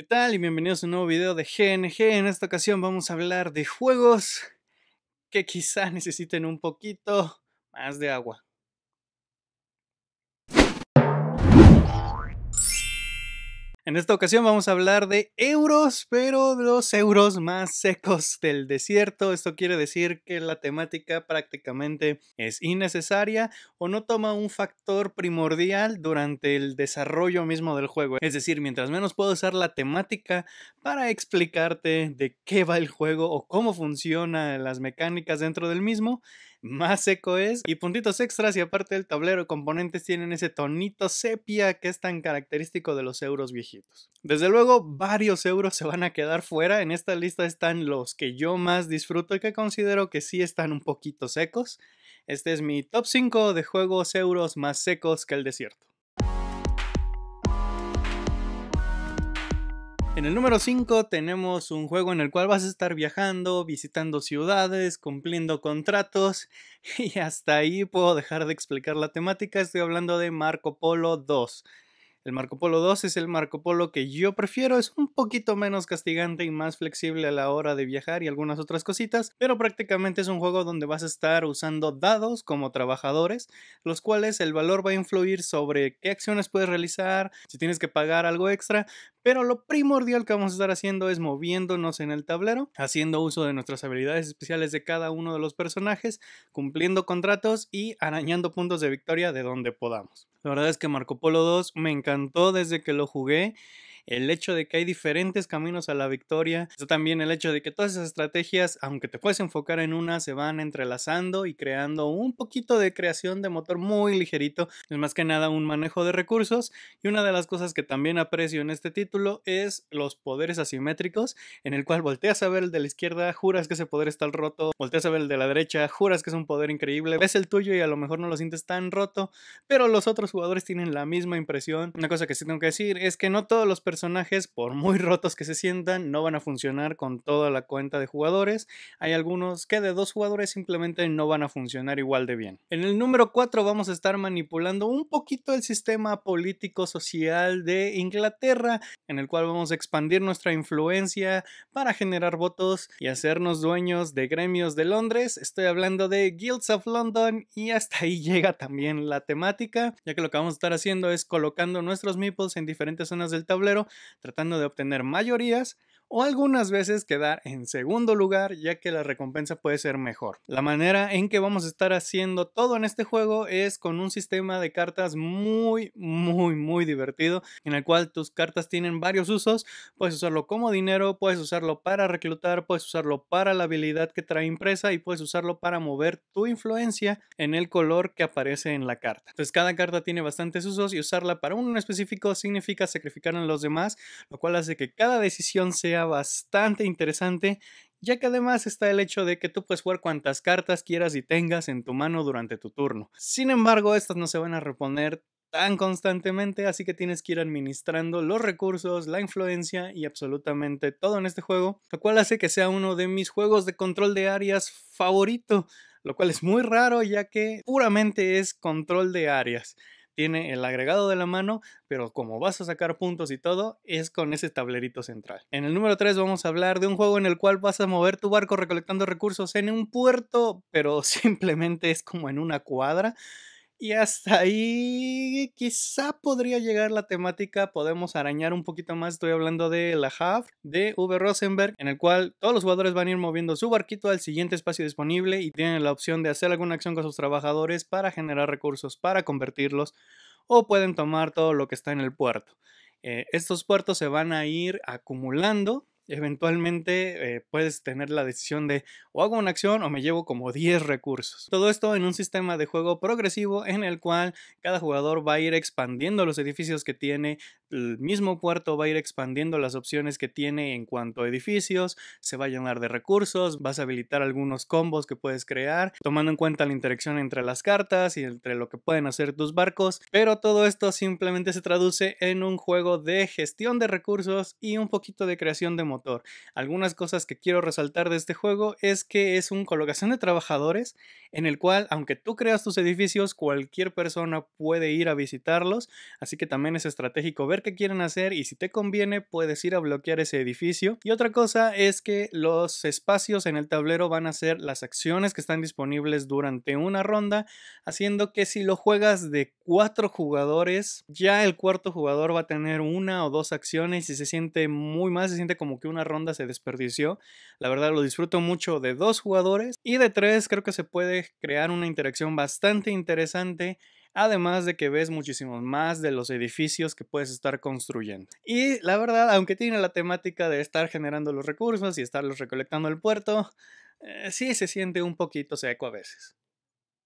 ¿Qué tal? Y bienvenidos a un nuevo video de GNG. En esta ocasión vamos a hablar de juegos que quizá necesiten un poquito más de agua. En esta ocasión vamos a hablar de euros, pero de los euros más secos del desierto. Esto quiere decir que la temática prácticamente es innecesaria o no toma un factor primordial durante el desarrollo mismo del juego. Es decir, mientras menos puedo usar la temática para explicarte de qué va el juego o cómo funcionan las mecánicas dentro del mismo, más seco es. Y puntitos extras y aparte del tablero componentes tienen ese tonito sepia que es tan característico de los euros viejitos. Desde luego, varios euros se van a quedar fuera. En esta lista están los que yo más disfruto y que considero que sí están un poquito secos. Este es mi top 5 de juegos euros más secos que el desierto. En el número 5 tenemos un juego en el cual vas a estar viajando, visitando ciudades, cumpliendo contratos y hasta ahí puedo dejar de explicar la temática, estoy hablando de Marco Polo 2. El Marco Polo 2 es el Marco Polo que yo prefiero, es un poquito menos castigante y más flexible a la hora de viajar y algunas otras cositas, pero prácticamente es un juego donde vas a estar usando dados como trabajadores, los cuales el valor va a influir sobre qué acciones puedes realizar, si tienes que pagar algo extra, pero lo primordial que vamos a estar haciendo es moviéndonos en el tablero, haciendo uso de nuestras habilidades especiales de cada uno de los personajes, cumpliendo contratos y arañando puntos de victoria de donde podamos. La verdad es que Marco Polo 2 me encantó desde que lo jugué el hecho de que hay diferentes caminos a la victoria, está también el hecho de que todas esas estrategias, aunque te puedes enfocar en una, se van entrelazando y creando un poquito de creación de motor muy ligerito, es más que nada un manejo de recursos y una de las cosas que también aprecio en este título es los poderes asimétricos, en el cual volteas a ver el de la izquierda, juras que ese poder está roto, volteas a ver el de la derecha, juras que es un poder increíble, ves el tuyo y a lo mejor no lo sientes tan roto, pero los otros jugadores tienen la misma impresión. Una cosa que sí tengo que decir es que no todos los personajes, por muy rotos que se sientan, no van a funcionar con toda la cuenta de jugadores. Hay algunos que de dos jugadores simplemente no van a funcionar igual de bien. En el número 4 vamos a estar manipulando un poquito el sistema político-social de Inglaterra, en el cual vamos a expandir nuestra influencia para generar votos y hacernos dueños de gremios de Londres. Estoy hablando de Guilds of London y hasta ahí llega también la temática, ya que lo que vamos a estar haciendo es colocando nuestros meeples en diferentes zonas del tablero tratando de obtener mayorías o algunas veces quedar en segundo lugar ya que la recompensa puede ser mejor. La manera en que vamos a estar haciendo todo en este juego es con un sistema de cartas muy muy muy divertido en el cual tus cartas tienen varios usos, puedes usarlo como dinero, puedes usarlo para reclutar, puedes usarlo para la habilidad que trae impresa y puedes usarlo para mover tu influencia en el color que aparece en la carta. Entonces cada carta tiene bastantes usos y usarla para uno específico significa sacrificar en los demás, lo cual hace que cada decisión sea bastante interesante, ya que además está el hecho de que tú puedes jugar cuantas cartas quieras y tengas en tu mano durante tu turno. Sin embargo, estas no se van a reponer tan constantemente, así que tienes que ir administrando los recursos, la influencia y absolutamente todo en este juego, lo cual hace que sea uno de mis juegos de control de áreas favorito, lo cual es muy raro ya que puramente es control de áreas tiene el agregado de la mano, pero como vas a sacar puntos y todo, es con ese tablerito central. En el número 3 vamos a hablar de un juego en el cual vas a mover tu barco recolectando recursos en un puerto, pero simplemente es como en una cuadra. Y hasta ahí quizá podría llegar la temática, podemos arañar un poquito más, estoy hablando de la Havre de V. Rosenberg, en el cual todos los jugadores van a ir moviendo su barquito al siguiente espacio disponible y tienen la opción de hacer alguna acción con sus trabajadores para generar recursos, para convertirlos o pueden tomar todo lo que está en el puerto. Eh, estos puertos se van a ir acumulando eventualmente eh, puedes tener la decisión de o hago una acción o me llevo como 10 recursos. Todo esto en un sistema de juego progresivo en el cual cada jugador va a ir expandiendo los edificios que tiene, el mismo puerto va a ir expandiendo las opciones que tiene en cuanto a edificios, se va a llenar de recursos, vas a habilitar algunos combos que puedes crear, tomando en cuenta la interacción entre las cartas y entre lo que pueden hacer tus barcos, pero todo esto simplemente se traduce en un juego de gestión de recursos y un poquito de creación de motor. Algunas cosas que quiero resaltar de este juego es que es un colocación de trabajadores en el cual aunque tú creas tus edificios, cualquier persona puede ir a visitarlos, así que también es estratégico ver qué quieren hacer y si te conviene puedes ir a bloquear ese edificio. Y otra cosa es que los espacios en el tablero van a ser las acciones que están disponibles durante una ronda, haciendo que si lo juegas de cuatro jugadores, ya el cuarto jugador va a tener una o dos acciones y se siente muy mal, se siente como que una ronda se desperdició. La verdad lo disfruto mucho de dos jugadores y de tres creo que se puede crear una interacción bastante interesante además de que ves muchísimo más de los edificios que puedes estar construyendo. Y la verdad, aunque tiene la temática de estar generando los recursos y estarlos recolectando el puerto, eh, sí se siente un poquito seco a veces.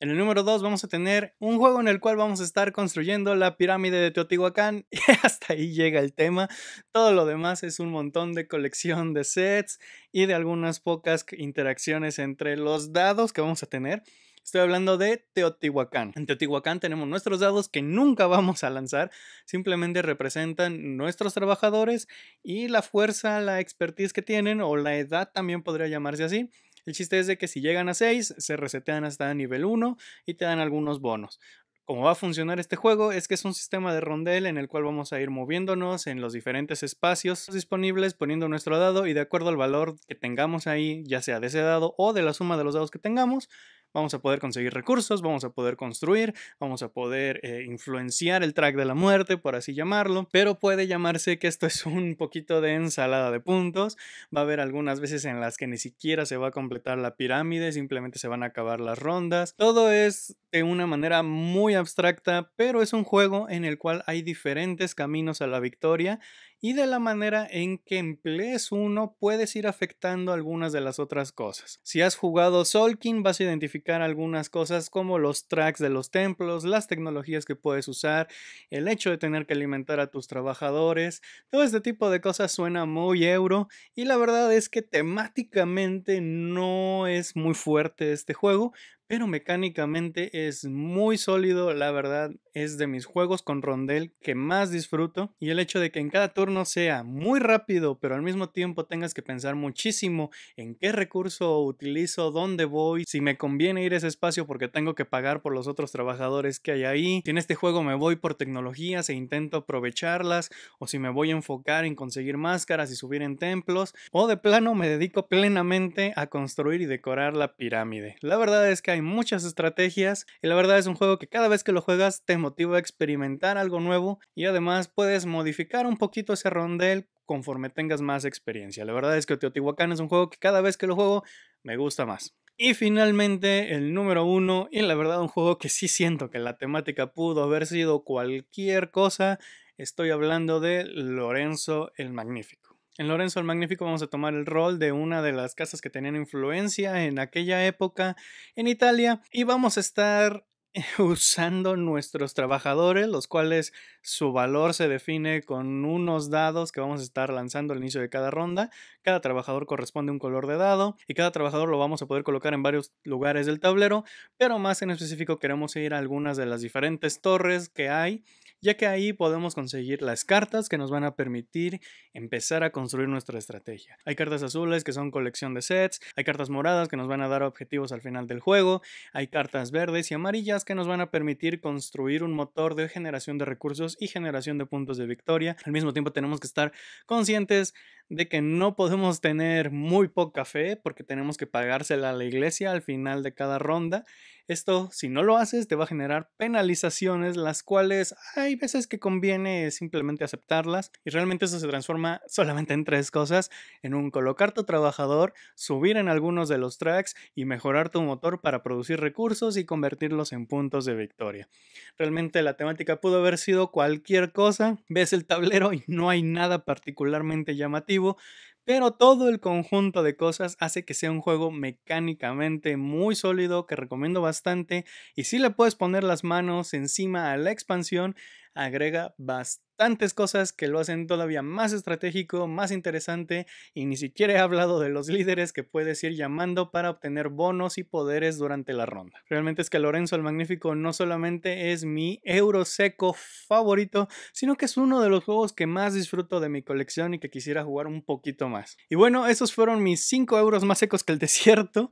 En el número 2 vamos a tener un juego en el cual vamos a estar construyendo la pirámide de Teotihuacán y hasta ahí llega el tema. Todo lo demás es un montón de colección de sets y de algunas pocas interacciones entre los dados que vamos a tener. Estoy hablando de Teotihuacán. En Teotihuacán tenemos nuestros dados que nunca vamos a lanzar, simplemente representan nuestros trabajadores y la fuerza, la expertise que tienen o la edad también podría llamarse así. El chiste es de que si llegan a 6, se resetean hasta nivel 1 y te dan algunos bonos cómo va a funcionar este juego es que es un sistema de rondel en el cual vamos a ir moviéndonos en los diferentes espacios disponibles, poniendo nuestro dado y de acuerdo al valor que tengamos ahí, ya sea de ese dado o de la suma de los dados que tengamos, vamos a poder conseguir recursos, vamos a poder construir, vamos a poder eh, influenciar el track de la muerte, por así llamarlo, pero puede llamarse que esto es un poquito de ensalada de puntos, va a haber algunas veces en las que ni siquiera se va a completar la pirámide, simplemente se van a acabar las rondas, todo es de una manera muy abstracta, pero es un juego en el cual hay diferentes caminos a la victoria y de la manera en que emplees uno puedes ir afectando algunas de las otras cosas. Si has jugado Solkin vas a identificar algunas cosas como los tracks de los templos, las tecnologías que puedes usar, el hecho de tener que alimentar a tus trabajadores, todo este tipo de cosas suena muy euro y la verdad es que temáticamente no es muy fuerte este juego, pero mecánicamente es muy sólido, la verdad es de mis juegos con rondel que más disfruto y el hecho de que en cada turno sea muy rápido, pero al mismo tiempo tengas que pensar muchísimo en qué recurso utilizo, dónde voy, si me conviene ir a ese espacio porque tengo que pagar por los otros trabajadores que hay ahí, si en este juego me voy por tecnologías e intento aprovecharlas, o si me voy a enfocar en conseguir máscaras y subir en templos, o de plano me dedico plenamente a construir y decorar la pirámide. La verdad es que hay muchas estrategias y la verdad es un juego que cada vez que lo juegas te motiva a experimentar algo nuevo y además puedes modificar un poquito ese rondel conforme tengas más experiencia. La verdad es que Teotihuacán es un juego que cada vez que lo juego me gusta más. Y finalmente el número uno, y la verdad un juego que sí siento que la temática pudo haber sido cualquier cosa, estoy hablando de Lorenzo el Magnífico. En Lorenzo el Magnífico vamos a tomar el rol de una de las casas que tenían influencia en aquella época en Italia y vamos a estar usando nuestros trabajadores, los cuales su valor se define con unos dados que vamos a estar lanzando al inicio de cada ronda. Cada trabajador corresponde a un color de dado y cada trabajador lo vamos a poder colocar en varios lugares del tablero, pero más en específico queremos ir a algunas de las diferentes torres que hay ya que ahí podemos conseguir las cartas que nos van a permitir empezar a construir nuestra estrategia. Hay cartas azules que son colección de sets, hay cartas moradas que nos van a dar objetivos al final del juego, hay cartas verdes y amarillas que nos van a permitir construir un motor de generación de recursos y generación de puntos de victoria. Al mismo tiempo tenemos que estar conscientes de que no podemos tener muy poca fe porque tenemos que pagársela a la iglesia al final de cada ronda esto, si no lo haces, te va a generar penalizaciones, las cuales hay veces que conviene simplemente aceptarlas. Y realmente eso se transforma solamente en tres cosas, en un colocar tu trabajador, subir en algunos de los tracks y mejorar tu motor para producir recursos y convertirlos en puntos de victoria. Realmente la temática pudo haber sido cualquier cosa. Ves el tablero y no hay nada particularmente llamativo, pero todo el conjunto de cosas hace que sea un juego mecánicamente muy sólido que recomiendo bastante y si le puedes poner las manos encima a la expansión agrega bastante Tantas cosas que lo hacen todavía más estratégico, más interesante y ni siquiera he hablado de los líderes que puedes ir llamando para obtener bonos y poderes durante la ronda. Realmente es que Lorenzo el Magnífico no solamente es mi Euroseco favorito, sino que es uno de los juegos que más disfruto de mi colección y que quisiera jugar un poquito más. Y bueno, esos fueron mis 5 euros más secos que el desierto.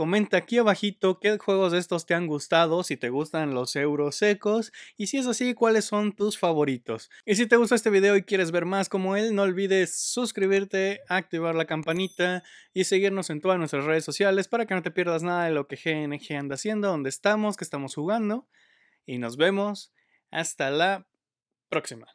Comenta aquí abajito qué juegos de estos te han gustado, si te gustan los euros secos y si es así, cuáles son tus favoritos. Y si te gustó este video y quieres ver más como él, no olvides suscribirte, activar la campanita y seguirnos en todas nuestras redes sociales para que no te pierdas nada de lo que GNG anda haciendo, dónde estamos, qué estamos jugando y nos vemos hasta la próxima.